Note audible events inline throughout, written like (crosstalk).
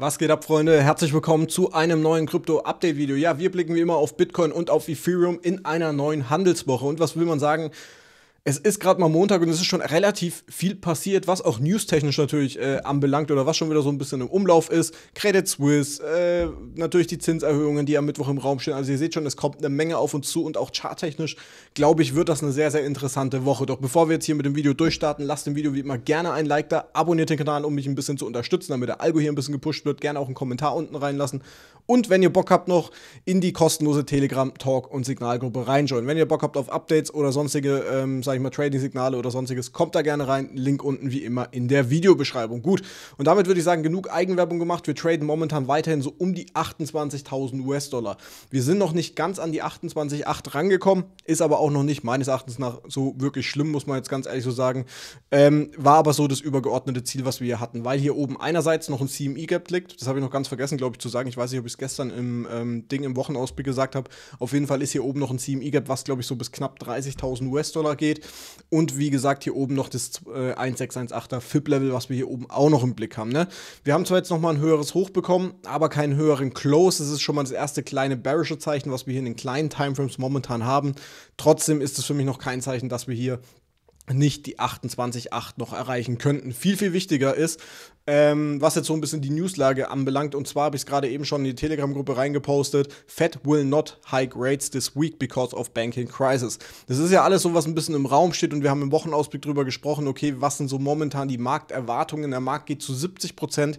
Was geht ab, Freunde? Herzlich willkommen zu einem neuen Krypto-Update-Video. Ja, wir blicken wie immer auf Bitcoin und auf Ethereum in einer neuen Handelswoche. Und was will man sagen? es ist gerade mal Montag und es ist schon relativ viel passiert, was auch newstechnisch natürlich äh, anbelangt oder was schon wieder so ein bisschen im Umlauf ist. Credit Suisse, äh, natürlich die Zinserhöhungen, die am Mittwoch im Raum stehen. Also ihr seht schon, es kommt eine Menge auf uns zu und auch charttechnisch, glaube ich, wird das eine sehr, sehr interessante Woche. Doch bevor wir jetzt hier mit dem Video durchstarten, lasst dem Video wie immer gerne ein Like da, abonniert den Kanal, um mich ein bisschen zu unterstützen, damit der Algo hier ein bisschen gepusht wird. Gerne auch einen Kommentar unten reinlassen. Und wenn ihr Bock habt, noch in die kostenlose Telegram, Talk und Signalgruppe reinschauen. Wenn ihr Bock habt auf Updates oder sonstige ähm, sage ich mal, Trading-Signale oder sonstiges, kommt da gerne rein. Link unten wie immer in der Videobeschreibung. Gut, und damit würde ich sagen, genug Eigenwerbung gemacht. Wir traden momentan weiterhin so um die 28.000 US-Dollar. Wir sind noch nicht ganz an die 28,8 rangekommen, ist aber auch noch nicht meines Erachtens nach so wirklich schlimm, muss man jetzt ganz ehrlich so sagen. Ähm, war aber so das übergeordnete Ziel, was wir hier hatten, weil hier oben einerseits noch ein CME-Gap liegt. Das habe ich noch ganz vergessen, glaube ich, zu sagen. Ich weiß nicht, ob ich es gestern im ähm, Ding im Wochenausblick gesagt habe. Auf jeden Fall ist hier oben noch ein CME-Gap, was, glaube ich, so bis knapp 30.000 US-Dollar geht. Und wie gesagt, hier oben noch das äh, 1618er FIP-Level, was wir hier oben auch noch im Blick haben. Ne? Wir haben zwar jetzt nochmal ein höheres Hoch bekommen, aber keinen höheren Close. Das ist schon mal das erste kleine bearische Zeichen, was wir hier in den kleinen Timeframes momentan haben. Trotzdem ist es für mich noch kein Zeichen, dass wir hier nicht die 28,8 noch erreichen könnten. Viel, viel wichtiger ist, ähm, was jetzt so ein bisschen die Newslage anbelangt, und zwar habe ich es gerade eben schon in die Telegram-Gruppe reingepostet, Fed will not hike rates this week because of banking crisis. Das ist ja alles so, was ein bisschen im Raum steht und wir haben im Wochenausblick drüber gesprochen, okay, was sind so momentan die Markterwartungen? Der Markt geht zu 70 Prozent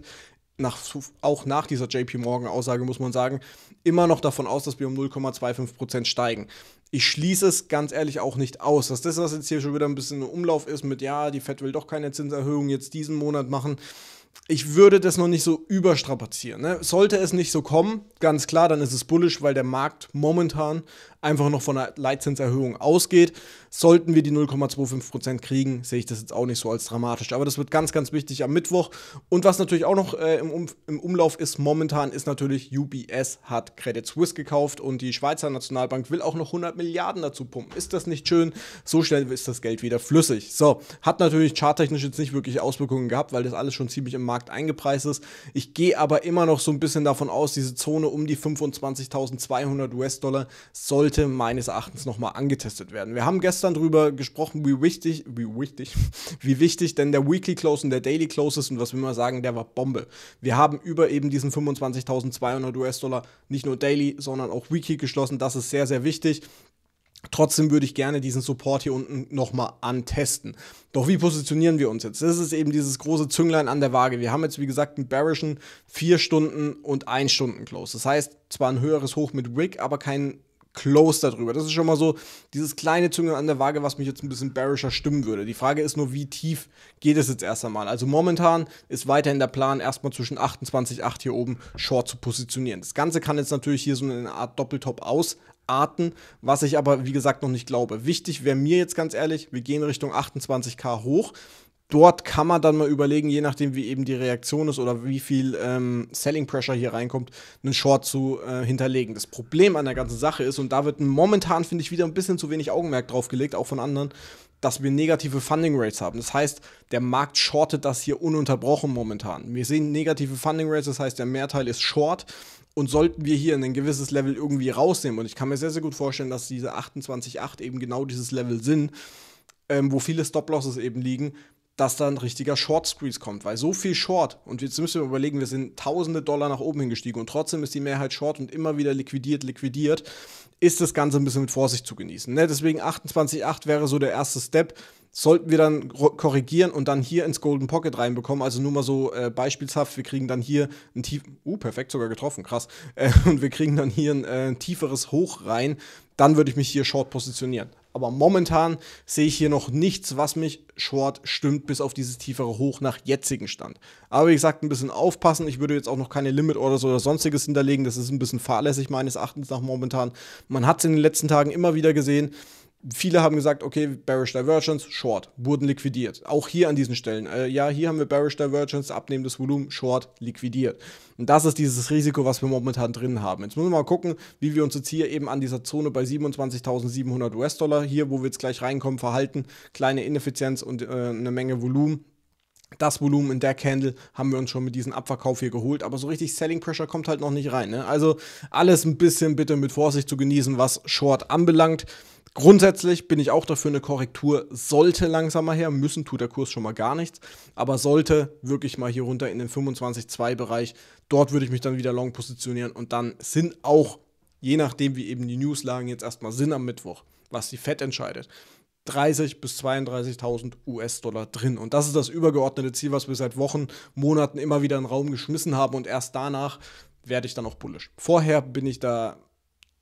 nach, auch nach dieser JP Morgan-Aussage muss man sagen, immer noch davon aus, dass wir um 0,25% steigen ich schließe es ganz ehrlich auch nicht aus, dass das, was jetzt hier schon wieder ein bisschen im Umlauf ist mit, ja, die Fed will doch keine Zinserhöhung jetzt diesen Monat machen. Ich würde das noch nicht so überstrapazieren. Ne? Sollte es nicht so kommen, ganz klar, dann ist es bullisch, weil der Markt momentan einfach noch von einer Leitzinserhöhung ausgeht. Sollten wir die 0,25% kriegen, sehe ich das jetzt auch nicht so als dramatisch. Aber das wird ganz, ganz wichtig am Mittwoch. Und was natürlich auch noch äh, im, um im, Umlauf ist momentan, ist natürlich, UBS hat Credit Suisse gekauft und die Schweizer Nationalbank will auch noch 100 Millionen Milliarden dazu pumpen. Ist das nicht schön? So schnell ist das Geld wieder flüssig. So, hat natürlich charttechnisch jetzt nicht wirklich Auswirkungen gehabt, weil das alles schon ziemlich im Markt eingepreist ist. Ich gehe aber immer noch so ein bisschen davon aus, diese Zone um die 25.200 US-Dollar sollte meines Erachtens nochmal angetestet werden. Wir haben gestern darüber gesprochen, wie wichtig, wie wichtig, (laughs) wie wichtig denn der Weekly Close und der Daily Close ist und was wir man sagen, der war Bombe. Wir haben über eben diesen 25.200 US-Dollar nicht nur Daily, sondern auch Weekly geschlossen. Das ist sehr, sehr wichtig. Trotzdem würde ich gerne diesen Support hier unten nochmal antesten. Doch wie positionieren wir uns jetzt? Das ist eben dieses große Zünglein an der Waage. Wir haben jetzt, wie gesagt, einen bearischen 4 Stunden und 1 Stunden Close. Das heißt, zwar ein höheres Hoch mit Wick, aber kein Close darüber. Das ist schon mal so dieses kleine Zünglein an der Waage, was mich jetzt ein bisschen bearischer stimmen würde. Die Frage ist nur, wie tief geht es jetzt erst einmal? Also momentan ist weiterhin der Plan, erstmal zwischen 28,8 hier oben Short zu positionieren. Das Ganze kann jetzt natürlich hier so eine Art Doppeltop aus Arten, was ich aber, wie gesagt, noch nicht glaube. Wichtig wäre mir jetzt ganz ehrlich, wir gehen Richtung 28k hoch. Dort kann man dann mal überlegen, je nachdem, wie eben die Reaktion ist oder wie viel ähm, Selling Pressure hier reinkommt, einen Short zu äh, hinterlegen. Das Problem an der ganzen Sache ist, und da wird momentan, finde ich, wieder ein bisschen zu wenig Augenmerk drauf gelegt, auch von anderen, dass wir negative Funding Rates haben. Das heißt, der Markt shortet das hier ununterbrochen momentan. Wir sehen negative Funding Rates, das heißt, der Mehrteil ist short und sollten wir hier in ein gewisses Level irgendwie rausnehmen. Und ich kann mir sehr, sehr gut vorstellen, dass diese 28,8 eben genau dieses Level sind, ähm, wo viele Stop-Losses eben liegen, dass da ein richtiger Short Squeeze kommt, weil so viel Short und jetzt müssen wir überlegen, wir sind tausende Dollar nach oben hingestiegen und trotzdem ist die Mehrheit Short und immer wieder liquidiert, liquidiert, ist das Ganze ein bisschen mit Vorsicht zu genießen. Ne? Deswegen 28,8 wäre so der erste Step. Sollten wir dann korrigieren und dann hier ins Golden Pocket reinbekommen, also nur mal so äh, beispielshaft, wir kriegen dann hier ein tief, uh, perfekt sogar getroffen, krass, äh, (laughs) und wir kriegen dann hier ein äh, tieferes Hoch rein, dann würde ich mich hier short positionieren. Aber momentan sehe ich hier noch nichts, was mich short stimmt, bis auf dieses tiefere Hoch nach jetzigen Stand. Aber wie gesagt, ein bisschen aufpassen. Ich würde jetzt auch noch keine Limit Orders oder sonstiges hinterlegen. Das ist ein bisschen fahrlässig meines Erachtens nach momentan. Man hat es in den letzten Tagen immer wieder gesehen. Viele haben gesagt, okay, Bearish Divergence, Short, wurden liquidiert. Auch hier an diesen Stellen. Äh, ja, hier haben wir Bearish Divergence, abnehmendes Volumen, Short, liquidiert. Und das ist dieses Risiko, was wir momentan drin haben. Jetzt müssen wir mal gucken, wie wir uns jetzt hier eben an dieser Zone bei 27.700 US-Dollar, hier, wo wir jetzt gleich reinkommen, verhalten. Kleine Ineffizienz und äh, eine Menge Volumen das Volumen in der Candle haben wir uns schon mit diesem Abverkauf hier geholt, aber so richtig Selling Pressure kommt halt noch nicht rein. Ne? Also alles ein bisschen bitte mit Vorsicht zu genießen, was Short anbelangt. Grundsätzlich bin ich auch dafür, eine Korrektur sollte langsamer her, müssen tut der Kurs schon mal gar nichts, aber sollte wirklich mal hier runter in den 25-2-Bereich, dort würde ich mich dann wieder long positionieren und dann sind auch, je nachdem wie eben die Newslagen jetzt erstmal sind am Mittwoch, was die Fed entscheidet, 30 bis 32.000 US-Dollar drin. Und das ist das übergeordnete Ziel, was wir seit Wochen, Monaten immer wieder in den Raum geschmissen haben. Und erst danach werde ich dann auch bullisch. Vorher bin ich da.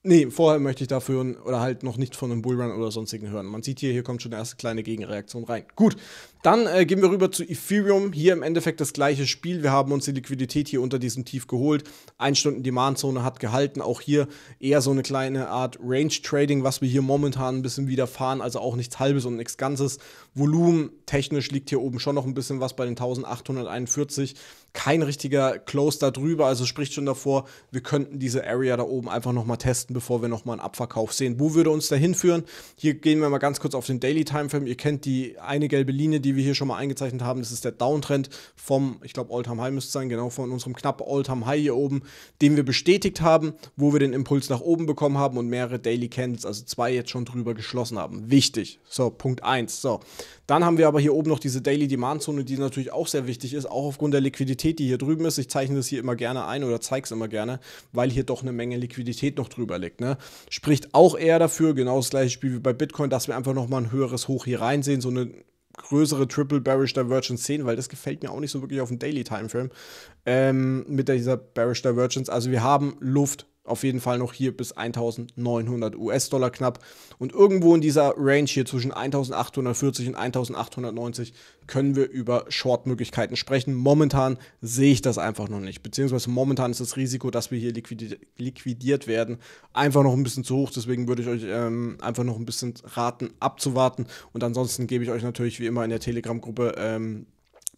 Nee, vorher möchte ich dafür oder halt noch nicht von einem Bullrun oder sonstigen hören. Man sieht hier, hier kommt schon eine erste kleine Gegenreaktion rein. Gut, dann äh, gehen wir rüber zu Ethereum. Hier im Endeffekt das gleiche Spiel. Wir haben uns die Liquidität hier unter diesem Tief geholt. 1 Stunden Demandzone hat gehalten. Auch hier eher so eine kleine Art Range Trading, was wir hier momentan ein bisschen wieder fahren. Also auch nichts halbes und nichts ganzes. Volumen technisch liegt hier oben schon noch ein bisschen was bei den 1841. Kein richtiger Close da drüber, also spricht schon davor, wir könnten diese Area da oben einfach nochmal testen, bevor wir nochmal einen Abverkauf sehen. Wo würde uns da hinführen? Hier gehen wir mal ganz kurz auf den Daily Timeframe. Ihr kennt die eine gelbe Linie, die die wir hier schon mal eingezeichnet haben. Das ist der Downtrend vom, ich glaube, Alltime High müsste es sein, genau von unserem knapp Alltime High hier oben, den wir bestätigt haben, wo wir den Impuls nach oben bekommen haben und mehrere Daily Candles, also zwei jetzt schon drüber geschlossen haben. Wichtig. So, Punkt 1. So, dann haben wir aber hier oben noch diese Daily Demand Zone, die natürlich auch sehr wichtig ist, auch aufgrund der Liquidität, die hier drüben ist. Ich zeichne das hier immer gerne ein oder zeige es immer gerne, weil hier doch eine Menge Liquidität noch drüber liegt. Ne? Spricht auch eher dafür, genau das gleiche Spiel wie bei Bitcoin, dass wir einfach nochmal ein höheres Hoch hier reinsehen, so eine größere Triple Bearish Divergence sehen, weil das gefällt mir auch nicht so wirklich auf dem Daily Timeframe ähm, mit dieser Bearish Divergence. Also wir haben Luft auf jeden Fall noch hier bis 1900 US-Dollar knapp. Und irgendwo in dieser Range hier zwischen 1840 und 1890 können wir über Short-Möglichkeiten sprechen. Momentan sehe ich das einfach noch nicht. Beziehungsweise momentan ist das Risiko, dass wir hier liquidi liquidiert werden, einfach noch ein bisschen zu hoch. Deswegen würde ich euch ähm, einfach noch ein bisschen raten, abzuwarten. Und ansonsten gebe ich euch natürlich wie immer in der Telegram-Gruppe ähm,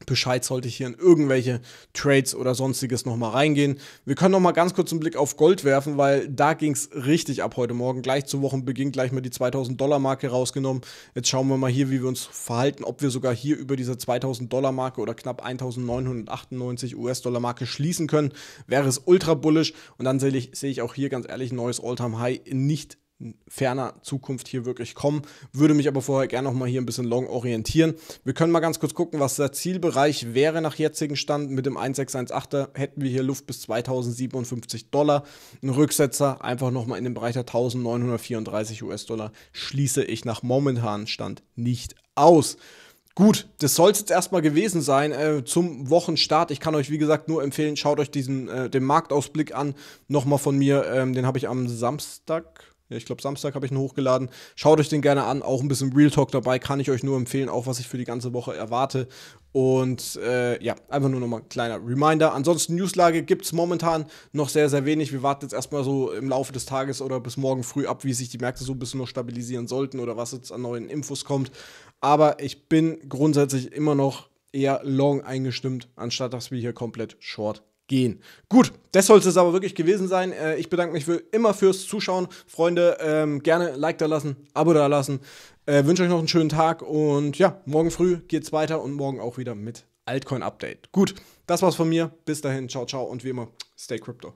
Bescheid sollte ich hier in irgendwelche Trades oder sonstiges nochmal reingehen. Wir können nochmal ganz kurz einen Blick auf Gold werfen, weil da ging es richtig ab heute Morgen. Gleich zu Wochenbeginn gleich mal die 2000-Dollar-Marke rausgenommen. Jetzt schauen wir mal hier, wie wir uns verhalten, ob wir sogar hier über diese 2000-Dollar-Marke oder knapp 1998 US-Dollar-Marke schließen können. Wäre es ultra bullish und dann sehe ich, seh ich auch hier ganz ehrlich ein neues All-Time-High nicht ferner Zukunft hier wirklich kommen. Würde mich aber vorher gerne nochmal hier ein bisschen long orientieren. Wir können mal ganz kurz gucken, was der Zielbereich wäre nach jetzigem Stand. Mit dem 1618er hätten wir hier Luft bis 2057 Dollar. Ein Rücksetzer einfach nochmal in den Bereich der 1934 US-Dollar schließe ich nach momentanem Stand nicht aus. Gut, das soll es jetzt erstmal gewesen sein äh, zum Wochenstart. Ich kann euch, wie gesagt, nur empfehlen, schaut euch diesen, äh, den Marktausblick an. Nochmal von mir, ähm, den habe ich am Samstag, ja, ich glaube, Samstag habe ich ihn hochgeladen. Schaut euch den gerne an. Auch ein bisschen Real Talk dabei. Kann ich euch nur empfehlen, auch was ich für die ganze Woche erwarte. Und äh, ja, einfach nur nochmal ein kleiner Reminder. Ansonsten, Newslage gibt es momentan noch sehr, sehr wenig. Wir warten jetzt erstmal so im Laufe des Tages oder bis morgen früh ab, wie sich die Märkte so ein bisschen noch stabilisieren sollten oder was jetzt an neuen Infos kommt. Aber ich bin grundsätzlich immer noch eher long eingestimmt, anstatt dass wir hier komplett short gehen. Gut, das sollte es aber wirklich gewesen sein. Äh, ich bedanke mich für, immer fürs Zuschauen. Freunde, ähm, gerne Like da lassen, Abo da lassen. Äh, wünsche euch noch einen schönen Tag und ja, morgen früh geht's weiter und morgen auch wieder mit Altcoin Update. Gut, das war's von mir. Bis dahin, ciao, ciao und wie immer, stay crypto.